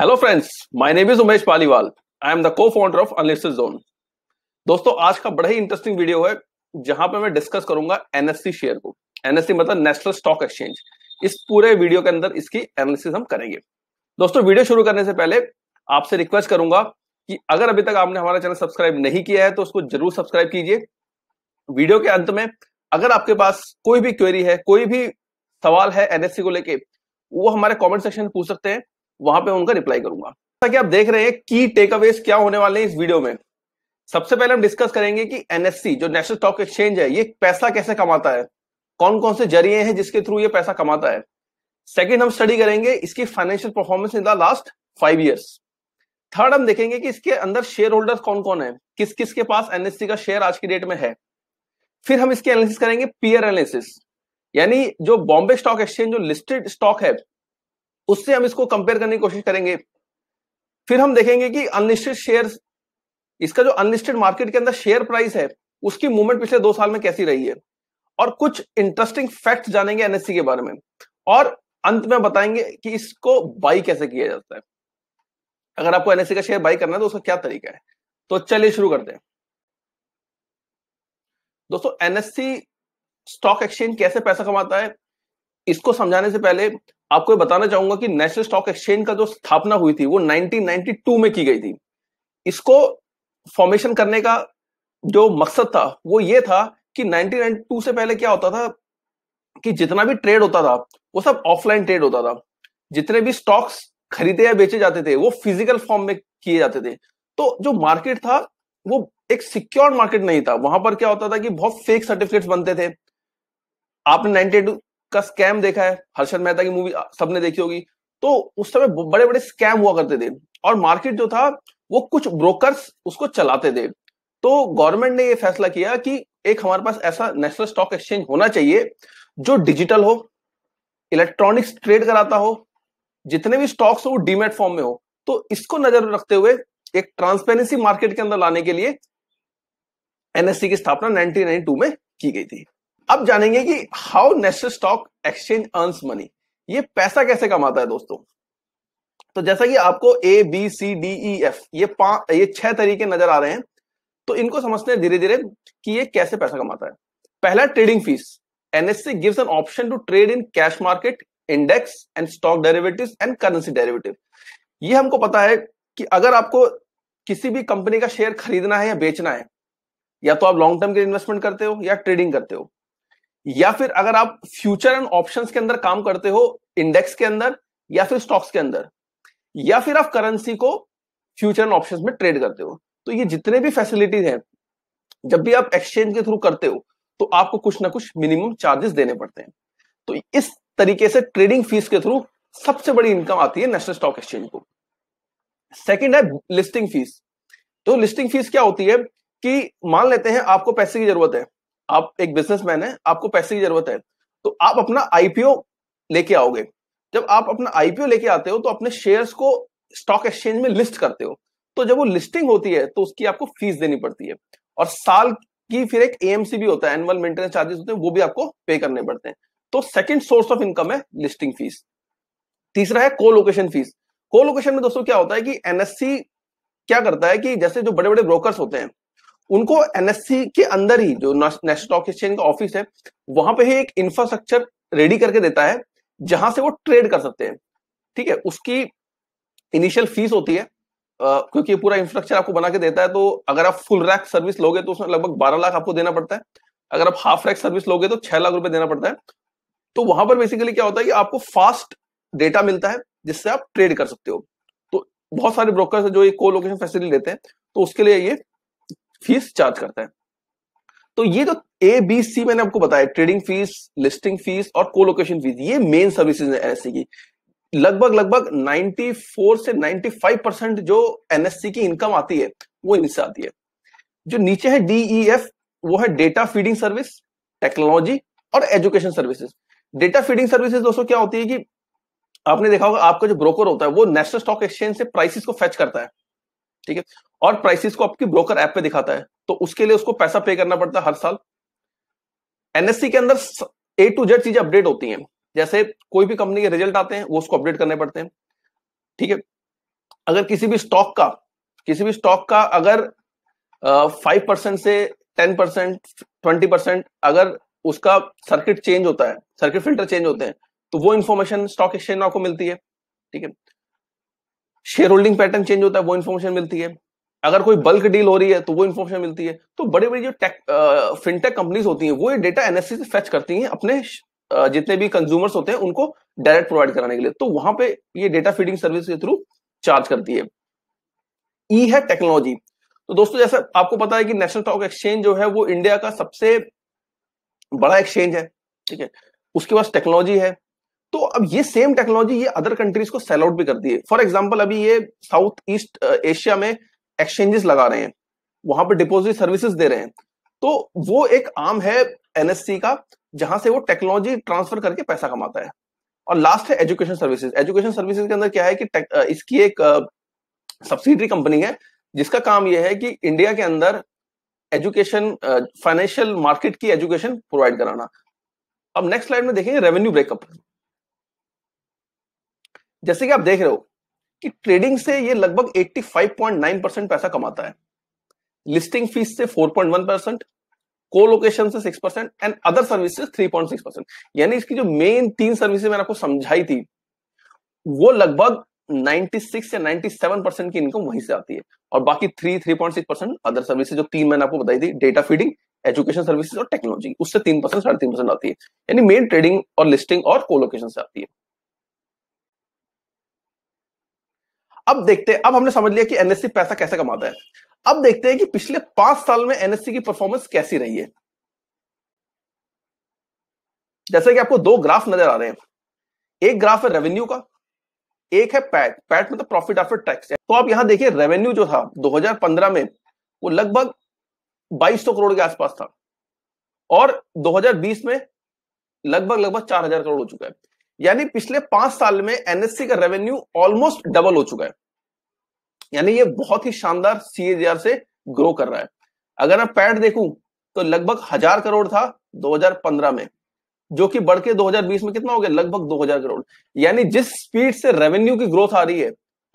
Hello friends my name is Umesh Paliwal I am the co founder of unlisted zone दोस्तों आज का बड़ा ही interesting video है जहां पे मैं डिस्कस करूंगा एनएससी शेयर को एनएससी मतलब नेशनल स्टॉक एक्सचेंज इस पूरे वीडियो के अंदर इसकी एनालिसिस हम करेंगे दोस्तों वीडियो शुरू करने से पहले आपसे रिक्वेस्ट करूंगा कि अगर अभी तक आपने हमारा चैनल सब्सक्राइब नहीं किया है तो उसको जरूर सब्सक्राइब कीजिए वीडियो के अंत में अगर आपके पास कोई भी क्वेरी है कोई भी सवाल है एनएससी को लेके वो हमारे कमेंट सेक्शन में पूछ सकते हैं वहां पे उनका रिप्लाई करूंगा जैसा कि आप देख रहे हैं की टेक अवेज क्या होने वाले हैं इस वीडियो में सबसे पहले हम डिस्कस करेंगे कि एनएससी जो नेशनल स्टॉक एक्सचेंज है ये पैसा कैसे कमाता है कौन कौन से जरिए हैं जिसके थ्रू ये पैसा कमाता है सेकंड हम स्टडी करेंगे इसकी financial performance in the last five years third हम देखेंगे कि इसके अंदर शेयर होल्डर्स कौन कौन है किस किस के पास एनएससी का शेयर आज की डेट में है फिर हम इसके एनालिसिस करेंगे पीयर एनालिसिस यानी जो बॉम्बे स्टॉक एक्सचेंज जो लिस्टेड स्टॉक है उससे हम इसको कंपेयर करने की कोशिश करेंगे फिर हम देखेंगे कि अनलिस्टेड शेयर इसका जो अनलिस्टेड मार्केट के अंदर शेयर प्राइस है उसकी मूवमेंट पिछले दो साल में कैसी रही है और कुछ इंटरेस्टिंग फैक्ट जानेंगे एनएससी e के बारे में और अंत में बताएंगे कि इसको बाई कैसे किया जाता है अगर आपको एनएससी e का शेयर बाई करना है तो उसका क्या तरीका है तो चलिए शुरू करते हैं दोस्तों एनएससी स्टॉक एक्सचेंज कैसे पैसा कमाता है इसको समझाने से पहले आपको बताना चाहूंगा कि नेशनल स्टॉक एक्सचेंज का जो स्थापना हुई थी वो 1992 में की गई थी इसको फॉर्मेशन करने का जो मकसद था वो ये था कि 1992 से पहले क्या होता था कि जितना भी ट्रेड होता था वो सब ऑफलाइन ट्रेड होता था जितने भी स्टॉक्स खरीदे या बेचे जाते थे वो फिजिकल फॉर्म में किए जाते थे तो जो मार्केट था वो एक सिक्योर मार्केट नहीं था वहां पर क्या होता था कि बहुत फेक सर्टिफिकेट्स बनते थे आपने का स्कैम देखा है हर्षद मेहता की मूवी सबने देखी होगी तो उस समय बड़े बड़े स्कैम हुआ करते थे और मार्केट जो था वो कुछ ब्रोकर्स उसको चलाते थे तो गवर्नमेंट ने ये फैसला किया कि एक हमारे पास ऐसा नेशनल स्टॉक एक्सचेंज होना चाहिए जो डिजिटल हो इलेक्ट्रॉनिक्स ट्रेड कराता हो जितने भी स्टॉक्स हो वो डीमेट फॉर्म में हो तो इसको नजर रखते हुए एक ट्रांसपेरेंसी मार्केट के अंदर लाने के लिए एनएससी e की स्थापना 1992 में की गई थी अब जानेंगे कि how national stock exchange earns money ये पैसा कैसे कमाता है दोस्तों तो जैसा कि आपको A B C D E F ये पांच ये छह तरीके नजर आ रहे हैं तो इनको समझते हैं धीरे धीरे कि ये कैसे पैसा कमाता है पहला trading fees NSC gives an option to trade in cash market index and stock derivative and currency derivative ये हमको पता है कि अगर आपको किसी भी कंपनी का शेयर खरीदना है या बेचना है या तो आप लॉन्ग टर्म के इन्वेस्टमेंट करते हो या ट्रेडिंग करते हो या फिर अगर आप फ्यूचर एंड ऑप्शंस के अंदर काम करते हो इंडेक्स के अंदर या फिर स्टॉक्स के अंदर या फिर आप करेंसी को फ्यूचर एंड ऑप्शंस में ट्रेड करते हो तो ये जितने भी फैसिलिटीज हैं जब भी आप एक्सचेंज के थ्रू करते हो तो आपको कुछ ना कुछ मिनिमम चार्जेस देने पड़ते हैं तो इस तरीके से ट्रेडिंग फीस के थ्रू सबसे बड़ी इनकम आती है नेशनल स्टॉक एक्सचेंज को सेकेंड है लिस्टिंग फीस तो लिस्टिंग फीस क्या होती है कि मान लेते हैं आपको पैसे की जरूरत है आप एक बिजनेसमैन है आपको पैसे की जरूरत है तो आप अपना आईपीओ लेके आओगे जब आप अपना आईपीओ लेके आते हो तो अपने शेयर्स को स्टॉक एक्सचेंज में लिस्ट करते हो तो जब वो लिस्टिंग होती है तो उसकी आपको फीस देनी पड़ती है और साल की फिर एक एएमसी भी होता है एनुअल मेंटेनेंस चार्जेस होते हैं वो भी आपको पे करने पड़ते हैं तो सेकंड सोर्स ऑफ इनकम है लिस्टिंग फीस तीसरा है कोलोकेशन फीस कोलोकेशन में दोस्तों क्या होता है कि एनएससी क्या करता है कि जैसे जो बड़े बड़े ब्रोकर्स होते हैं उनको एनएससी के अंदर ही जो नेशनल स्टॉक एक्सचेंज का ऑफिस है वहां पे ही एक इंफ्रास्ट्रक्चर रेडी करके देता है जहां से वो ट्रेड कर सकते हैं ठीक है उसकी इनिशियल फीस होती है आ, क्योंकि ये पूरा इंफ्रास्ट्रक्चर आपको बना के देता है तो अगर आप फुल रैक सर्विस लोगे तो उसमें लगभग बारह लाख आपको देना पड़ता है अगर आप हाफ रैक सर्विस लोगे तो छह लाख रुपए देना पड़ता है तो वहां पर बेसिकली क्या होता है कि आपको फास्ट डेटा मिलता है जिससे आप ट्रेड कर सकते हो तो बहुत सारे ब्रोकर जो ये को लोकेशन फैसिलिटी देते हैं तो उसके लिए ये फीस चार्ज करता है तो ये जो ए बी सी मैंने आपको बताया ट्रेडिंग फीस लिस्टिंग फीस और कोलोकेशन फीस ये मेन सर्विसेज है एनएससी की लगभग लगभग 94 से 95 परसेंट जो एनएससी की इनकम आती है वो इनसे आती है जो नीचे है डीईएफ e वो है डेटा फीडिंग सर्विस टेक्नोलॉजी और education services data feeding services दोस्तों क्या होती है कि आपने देखा होगा आपका जो ब्रोकर होता है वो नेशनल स्टॉक एक्सचेंज से प्राइसेस को फेच करता है ठीक है और प्राइसेस को आपकी ब्रोकर ऐप पे दिखाता है तो उसके लिए उसको पैसा पे करना पड़ता है हर साल एनएससी के अंदर ए टू जेड चीजें अपडेट होती हैं जैसे कोई भी कंपनी के रिजल्ट आते हैं वो उसको अपडेट करने पड़ते हैं ठीक है अगर किसी भी स्टॉक का किसी भी स्टॉक का अगर फाइव परसेंट से टेन परसेंट ट्वेंटी परसेंट अगर उसका सर्किट चेंज होता है सर्किट फिल्टर चेंज होते हैं तो वो इन्फॉर्मेशन स्टॉक एक्सचेंज आपको मिलती है ठीक है शेयर होल्डिंग पैटर्न चेंज होता है वो इन्फॉर्मेशन मिलती है अगर कोई बल्क डील हो रही है तो वो इन्फॉर्मेशन मिलती है तो बड़ी बड़ी जो टेक फिनटेक कंपनीज होती हैं वो ये डेटा एनएससी से फैच करती हैं अपने जितने भी कंज्यूमर्स होते हैं उनको डायरेक्ट प्रोवाइड कराने के लिए तो वहां पे ये डेटा फीडिंग सर्विस के थ्रू चार्ज करती है ई e है टेक्नोलॉजी तो दोस्तों जैसा आपको पता है कि नेशनल स्टॉक एक्सचेंज जो है वो इंडिया का सबसे बड़ा एक्सचेंज है ठीक है उसके पास टेक्नोलॉजी है तो अब ये सेम टेक्नोलॉजी ये अदर कंट्रीज को सेल आउट भी करती है फॉर एग्जाम्पल अभी ये साउथ ईस्ट एशिया में एक्सचेंजेस लगा रहे हैं वहां पर डिपोजिट सर्विसेज दे रहे हैं तो वो एक आम है एनएससी का जहां से वो टेक्नोलॉजी ट्रांसफर करके पैसा कमाता है और लास्ट है एजुकेशन सर्विसेज एजुकेशन सर्विसेज के अंदर क्या है कि uh, इसकी एक सब्सिडरी uh, कंपनी है जिसका काम यह है कि इंडिया के अंदर एजुकेशन फाइनेंशियल मार्केट की एजुकेशन प्रोवाइड कराना अब नेक्स्ट स्लाइड में देखेंगे रेवेन्यू ब्रेकअप जैसे कि आप देख रहे हो कि ट्रेडिंग से ये लगभग 85.9 परसेंट पैसा कमाता है लिस्टिंग फीस से 4.1 परसेंट को लोकेशन से 6 percent and other services 3.6 percent यानी इसकी जो मेन तीन सर्विसेज मैंने आपको समझाई थी वो लगभग 96 या 97 परसेंट की इनकम वहीं से आती है और बाकी three three point six percent other services जो तीन मैंने आपको बताई थी डेटा फीडिंग एजुकेशन सर्विसेज और टेक्नोलॉजी उससे तीन परसेंट साढ़े तीन परसेंट आती है यानी मेन ट्रेडिंग और लिस्टिंग और कोलोकेशन से आती है अब देखते हैं अब हमने समझ लिया कि एनएससी पैसा कैसे कमाता है अब देखते हैं कि पिछले पांच साल में एनएससी की परफॉर्मेंस कैसी रही है जैसे कि आपको दो ग्राफ नजर आ रहे हैं एक ग्राफ है रेवेन्यू का एक है पैट पैट मतलब प्रॉफिट आफ्टर टैक्स तो आप यहां देखिए रेवेन्यू जो था 2015 में वो लगभग 2200 करोड़ के आसपास था और 2020 में लगभग लगभग 4000 करोड़ हो चुका है यानी पिछले पांच साल में एनएससी का रेवेन्यू ऑलमोस्ट डबल हो चुका है यानी ये बहुत ही शानदार सीएजीआर से ग्रो कर रहा है अगर मैं पैड देखूं तो लगभग हजार करोड़ था 2015 में जो कि बढ़ के 2020 में कितना हो गया लगभग 2000 करोड़ यानी जिस स्पीड से रेवेन्यू की ग्रोथ आ रही है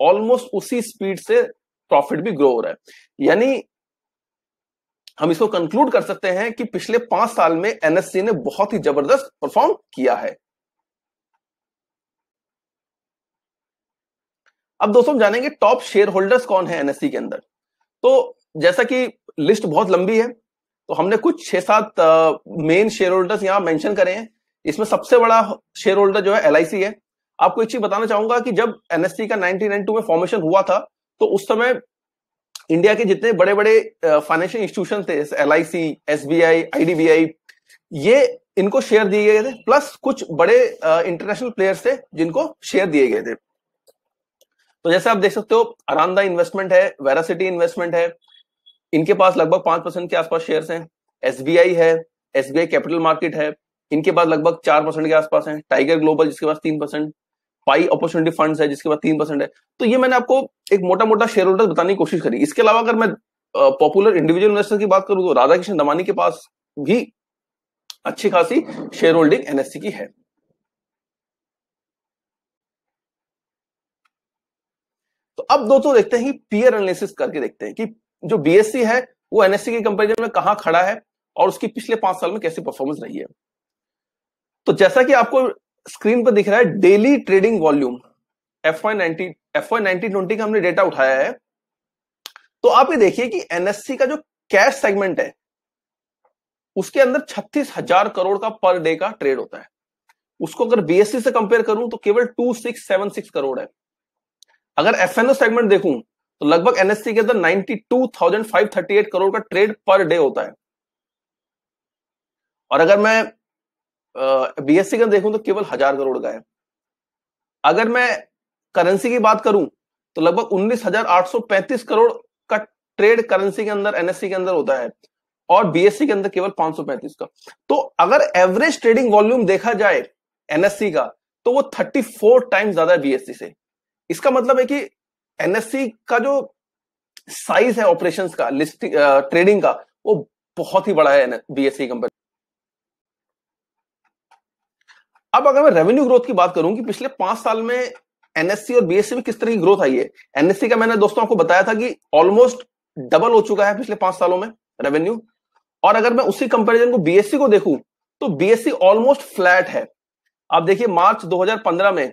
ऑलमोस्ट उसी स्पीड से प्रॉफिट भी ग्रो हो रहा है यानी हम इसको कंक्लूड कर सकते हैं कि पिछले पांच साल में एनएससी ने बहुत ही जबरदस्त परफॉर्म किया है अब दोस्तों जानेंगे टॉप शेयर होल्डर्स कौन है एनएससी e के अंदर तो जैसा कि लिस्ट बहुत लंबी है तो हमने कुछ छह सात मेन शेयर होल्डर्स यहाँ मेंशन करे हैं इसमें सबसे बड़ा शेयर होल्डर जो है एल है आपको एक चीज बताना चाहूंगा कि जब एनएससी e का 1992 में फॉर्मेशन हुआ था तो उस समय इंडिया के जितने बड़े बड़े फाइनेंशियल इंस्टीट्यूशन थे L I C S B I I D B I ये इनको शेयर दिए गए थे प्लस कुछ बड़े इंटरनेशनल प्लेयर्स थे जिनको शेयर दिए गए थे तो जैसे आप देख सकते हो आरामदा इन्वेस्टमेंट है वेरासिटी इन्वेस्टमेंट है इनके पास लगभग पांच परसेंट के आसपास शेयर्स हैं एसबीआई है एसबीआई कैपिटल मार्केट है इनके पास लगभग चार परसेंट के आसपास है टाइगर ग्लोबल जिसके पास तीन परसेंट पाई अपॉर्चुनिटी फंड है जिसके पास तीन परसेंट है तो ये मैंने आपको एक मोटा मोटा शेयर होल्डर बताने की कोशिश करी इसके अलावा अगर मैं पॉपुलर इंडिविजुअल इन्वेस्टर की बात करूँ तो राधाकृष्ण दमानी के पास भी अच्छी खासी शेयर होल्डिंग एनएससी की है तो अब दोस्तों देखते हैं पीयर एनालिसिस करके देखते हैं कि जो बीएससी है वो एनएससी के कंपेरिजन में कहा खड़ा है और उसकी पिछले पांच साल में कैसी परफॉर्मेंस रही है तो जैसा कि आपको स्क्रीन पर दिख रहा है daily trading volume F Y ninety F Y ninety twenty का हमने डेटा उठाया है तो आप ये देखिए कि एनएससी का जो कैश सेगमेंट है उसके अंदर छत्तीस हजार करोड़ का पर डे का ट्रेड होता है उसको अगर बीएससी से कंपेयर करूं तो केवल two six seven six crore है अगर एफ सेगमेंट देखूं तो लगभग एनएससी के अंदर 92,538 करोड़ का ट्रेड पर डे होता है और अगर मैं बीएससी का देखूं तो केवल हजार करोड़ का है अगर मैं करेंसी की बात करूं तो लगभग 19,835 करोड़ का ट्रेड करेंसी के अंदर एनएससी के अंदर होता है और बीएससी के अंदर केवल 535 का तो अगर एवरेज ट्रेडिंग वॉल्यूम देखा जाए एनएससी का तो वो 34 टाइम ज्यादा है बीएससी से इसका मतलब है कि एनएससी का जो साइज है ऑपरेशन का लिस्टिंग ट्रेडिंग का वो बहुत ही बड़ा है बीएससी कंपनी e अब अगर मैं रेवेन्यू ग्रोथ की बात करूं कि पिछले पांच साल में एनएससी और बीएससी e में किस तरह की ग्रोथ आई है एनएससी का मैंने दोस्तों आपको बताया था कि ऑलमोस्ट डबल हो चुका है पिछले पांच सालों में रेवेन्यू और अगर मैं उसी कंपैरिजन को बीएससी e को देखूं तो बीएससी ऑलमोस्ट फ्लैट है आप देखिए मार्च 2015 में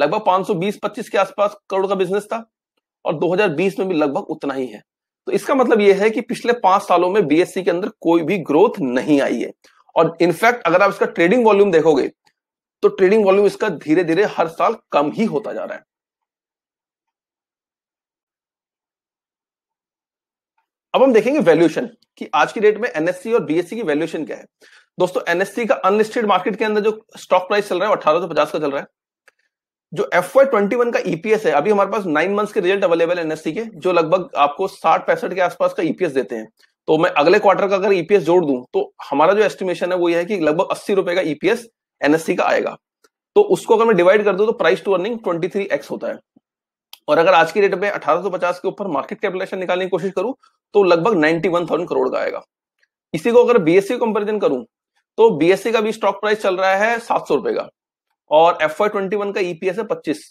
लगभग 520-25 के आसपास करोड़ का बिजनेस था और 2020 में भी लगभग उतना ही है तो इसका मतलब यह है कि पिछले पांच सालों में बीएससी के अंदर कोई भी ग्रोथ नहीं आई है और इनफैक्ट अगर आप इसका ट्रेडिंग वॉल्यूम देखोगे तो ट्रेडिंग वॉल्यूम इसका धीरे धीरे हर साल कम ही होता जा रहा है अब हम देखेंगे वैल्यूएशन कि आज की डेट में एनएससी और बीएससी की वैल्यूएशन क्या है दोस्तों एनएससी का अनलिस्टेड मार्केट के अंदर जो स्टॉक प्राइस चल रहा है अठारह सौ पचास का चल रहा है जो एफ वाई ट्वेंटी वन का ईपीएस e है अभी हमारे पास नाइन मंथ्स के रिजल्ट अवेलेबल है एनएससी के जो लगभग आपको साठ पैंसठ के आसपास का ईपीएस e देते हैं तो मैं अगले क्वार्टर का अगर ईपीएस e जोड़ दूं तो हमारा जो एस्टिमेशन है वो ये है कि लगभग अस्सी रुपए का ईपीएस एनएससी का आएगा तो उसको अगर मैं डिवाइड कर दूं तो price to earning twenty three X होता है और अगर आज की डेट में अठारह सौ पचास के ऊपर मार्केट कैपिटलेशन निकालने की कोशिश करूं तो लगभग नाइनटी वन थाउजेंड करोड़ का आएगा इसी को अगर बीएससी कंपेरिजन करूं तो बीएससी का भी स्टॉक प्राइस चल रहा है सात सौ रुपए का और एफ आई ट्वेंटी वन का ईपीएस e है पच्चीस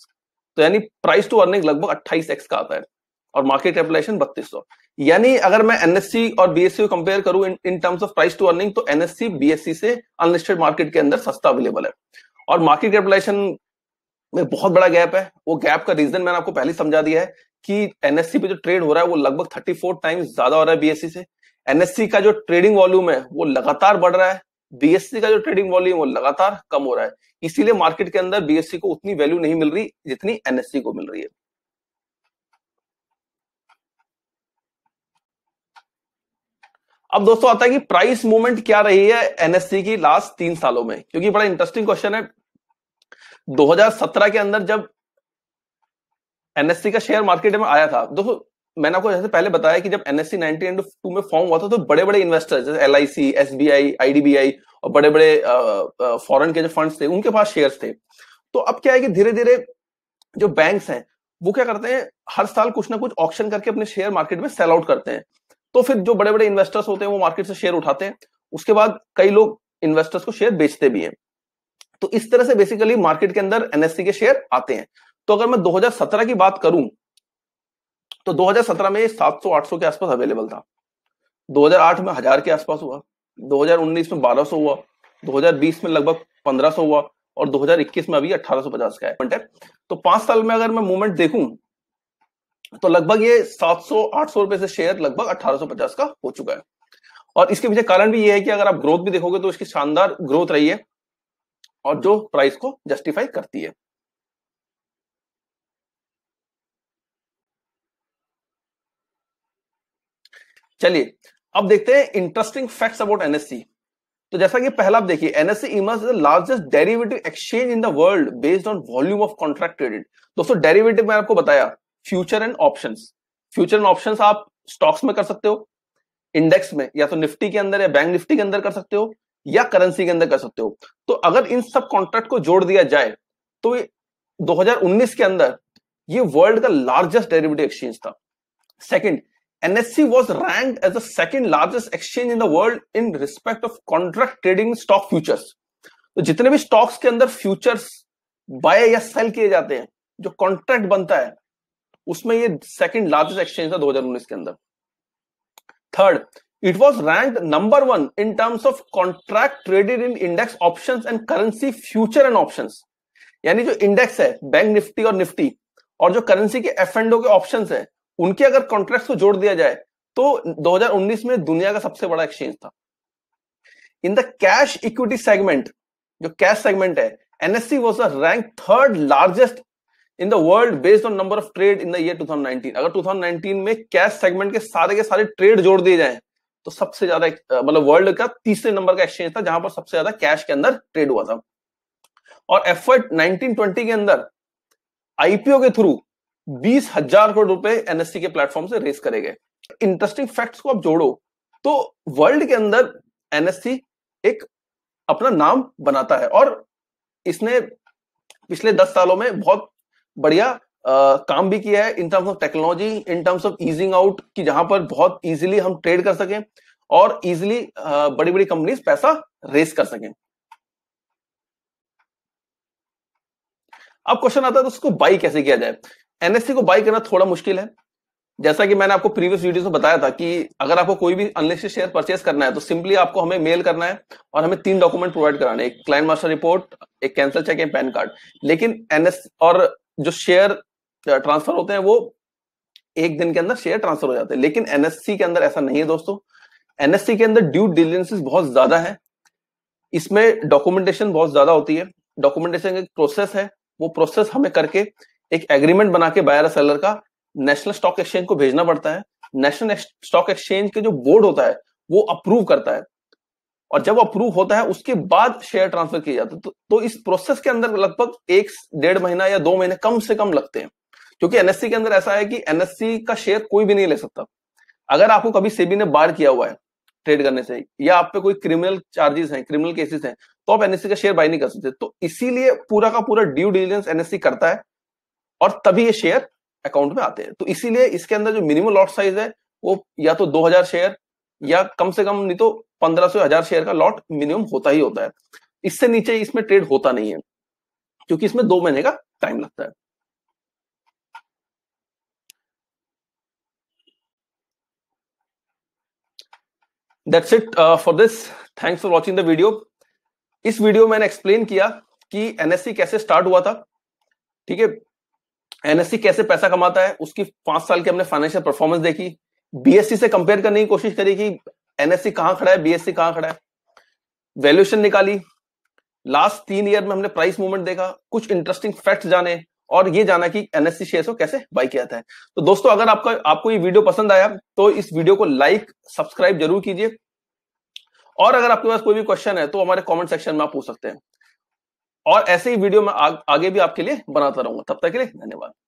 तो यानी प्राइस टू अर्निंग लगभग अट्ठाईस एक्स का आता है और मार्केट कैपिटलाइजेशन बत्तीस सौ यानी अगर मैं एनएससी और बीएससी को कंपेयर करूं in terms of price to earning तो एनएससी बीएससी से अनलिस्टेड मार्केट के अंदर सस्ता अवेलेबल है और मार्केट कैपिटलाइजेशन में बहुत बड़ा गैप है वो गैप का रीजन मैंने आपको पहले समझा दिया है कि एनएससी पे जो ट्रेड हो रहा है वो लगभग थर्टी फोर टाइम्स ज्यादा हो रहा है बीएससी से एनएससी का जो ट्रेडिंग वॉल्यूम है वो लगातार बढ़ रहा है बीएससी का जो ट्रेडिंग वॉल्यूम वो लगातार कम हो रहा है इसीलिए मार्केट के अंदर बीएससी को उतनी वैल्यू नहीं मिल रही जितनी एनएससी को मिल रही है अब दोस्तों आता है कि प्राइस मूवमेंट क्या रही है एनएससी की लास्ट तीन सालों में क्योंकि बड़ा इंटरेस्टिंग क्वेश्चन है 2017 के अंदर जब एनएससी का शेयर मार्केट में आया था दोस्तों मैंने आपको जैसे पहले बताया कि जब एनएससी नाइनटीन टू में फॉर्म हुआ था तो बड़े बड़े इन्वेस्टर्स जैसे L I C S B I I D B I और बड़े बड़े फॉरन के जो फंड थे उनके पास शेयर थे तो अब क्या है कि धीरे धीरे जो बैंक हैं वो क्या करते हैं हर साल कुछ ना कुछ ऑप्शन करके अपने शेयर मार्केट में सेल आउट करते हैं तो फिर जो बड़े बड़े इन्वेस्टर्स होते हैं वो मार्केट से शेयर उठाते हैं उसके बाद कई लोग इन्वेस्टर्स को शेयर बेचते भी हैं तो इस तरह से बेसिकली मार्केट के अंदर एनएससी के शेयर आते हैं तो अगर मैं 2017 की बात करूं तो 2017 में 700-800 के आसपास अवेलेबल था 2008 में हजार के आसपास हुआ 2019 में 1200 हुआ 2020 में लगभग 1500 हुआ और 2021 में अभी 1850 का है तो पांच साल में अगर मैं मूवमेंट देखूं तो लगभग ये 700-800 रुपए से शेयर लगभग 1850 का हो चुका है और इसके पीछे कारण भी ये है कि अगर आप ग्रोथ भी देखोगे तो इसकी शानदार ग्रोथ रही है और जो प्राइस को जस्टिफाई करती है चलिए अब देखते हैं इंटरेस्टिंग फैक्ट्स अबाउट एनएससी तो जैसा कि पहला आप देखिए NSC emerges the largest derivative exchange in the world based on volume of contract traded दोस्तों डेरिवेटिव में आपको बताया future and option future and option आप स्टॉक्स में कर सकते हो इंडेक्स में या तो निफ्टी के अंदर या बैंक निफ्टी के अंदर कर सकते हो या करेंसी के अंदर कर सकते हो तो अगर इन सब कॉन्ट्रैक्ट को जोड़ दिया जाए तो ये 2019 के अंदर ये वर्ल्ड का लार्जेस्ट डेरिवेटिव एक्सचेंज था second NSC was ranked as the second largest exchange in the world in respect of contract trading stock futures. तो जितने भी स्टॉक्स के अंदर फ्यूचर्स बाय या सेल किए जाते हैं जो कॉन्ट्रैक्ट बनता है उसमें ये सेकंड लार्जेस्ट एक्सचेंज था 2019 के अंदर third it was ranked number one in terms of contract traded in index options and currency future and options यानी जो इंडेक्स है बैंक निफ्टी और निफ्टी और जो करेंसी के एफ एंडो के ऑप्शन है उनके अगर कॉन्ट्रैक्ट को जोड़ दिया जाए तो 2019 में दुनिया का सबसे बड़ा एक्सचेंज था in the cash equity segment जो कैश सेगमेंट है NSC was the rank third largest in the world based on number of trade in the year 2019 अगर 2019 में कैश सेगमेंट के सारे के सारे ट्रेड जोड़ दिए जाए तो सबसे ज्यादा मतलब वर्ल्ड का तीसरे नंबर का एक्सचेंज था जहां पर सबसे ज्यादा कैश के अंदर ट्रेड हुआ था और एफ नाइनटीन के अंदर आईपीओ के थ्रू बीस हजार करोड़ रुपए एनएससी के प्लेटफॉर्म से रेस करेंगे इंटरेस्टिंग फैक्ट्स को आप जोड़ो तो वर्ल्ड के अंदर एनएससी एक अपना नाम बनाता है और इसने पिछले दस सालों में बहुत बढ़िया आ, काम भी किया है in terms of technology in terms of easing out कि जहां पर बहुत इजीली हम ट्रेड कर सकें और इजीली बड़ी बड़ी कंपनीज पैसा रेस कर सकें अब क्वेश्चन आता है तो उसको बाई कैसे किया जाए एनएससी को बाई करना थोड़ा मुश्किल है जैसा कि मैंने आपको प्रीवियस वीडियो में बताया था कि अगर आपको कोई भी अनलिस्टेड शेयर परचेस करना है तो सिंपली आपको हमें मेल करना है और हमें तीन डॉक्यूमेंट प्रोवाइड कराने एक क्लाइंट मास्टर रिपोर्ट एक cancel cheque and PAN card लेकिन एनएस और जो शेयर ट्रांसफर होते हैं वो एक दिन के अंदर शेयर ट्रांसफर हो जाते हैं लेकिन एनएससी के अंदर ऐसा नहीं है दोस्तों एनएससी के अंदर ड्यू डिलिजेंसेस बहुत ज्यादा है इसमें डॉक्यूमेंटेशन बहुत ज्यादा होती है डॉक्यूमेंटेशन एक प्रोसेस है वो प्रोसेस हमें करके एक एग्रीमेंट बना के बायर सेलर का नेशनल स्टॉक एक्सचेंज को भेजना पड़ता है नेशनल स्टॉक एक्सचेंज के जो बोर्ड होता है वो अप्रूव करता है और जब अप्रूव होता है उसके बाद शेयर ट्रांसफर किया जाता है तो, तो इस प्रोसेस के अंदर लगभग एक डेढ़ महीना या दो महीने कम से कम लगते हैं क्योंकि एनएससी के अंदर ऐसा है कि एनएससी का शेयर कोई भी नहीं ले सकता अगर आपको कभी सेबी ने बार किया हुआ है ट्रेड करने से या आप पे कोई क्रिमिनल चार्जेस हैं क्रिमिनल केसेस हैं तो आप एनएससी का शेयर बाय नहीं कर सकते तो इसीलिए पूरा का पूरा ड्यू डिलीजेंस एनएससी करता है और तभी ये शेयर अकाउंट में आते हैं तो इसीलिए इसके अंदर जो मिनिमम लॉट साइज है वो या तो 2000 शेयर या कम से कम नहीं तो पंद्रह सौ हजार शेयर का लॉट मिनिमम होता ही होता है इससे नीचे इसमें ट्रेड होता नहीं है क्योंकि इसमें दो महीने का टाइम लगता है that's it for this thanks for watching the video इस वीडियो में मैंने एक्सप्लेन किया कि एनएससी कैसे स्टार्ट हुआ था ठीक है एनएससी कैसे पैसा कमाता है उसकी पांच साल की हमने फाइनेंशियल परफॉर्मेंस देखी बीएससी से कंपेयर करने की कोशिश करी कि एनएससी कहां खड़ा है बीएससी कहां खड़ा है वैल्यूएशन निकाली लास्ट तीन ईयर में हमने प्राइस मूवमेंट देखा कुछ इंटरेस्टिंग फैक्ट जाने और ये जाना कि एनएससी शेयर को कैसे बाई किया जाता है तो दोस्तों अगर आपका आपको ये वीडियो पसंद आया तो इस वीडियो को लाइक सब्सक्राइब जरूर कीजिए और अगर आपके पास कोई भी क्वेश्चन है तो हमारे कमेंट सेक्शन में आप पूछ सकते हैं और ऐसे ही वीडियो मैं आ, आगे भी आपके लिए बनाता रहूंगा तब तक के लिए धन्यवाद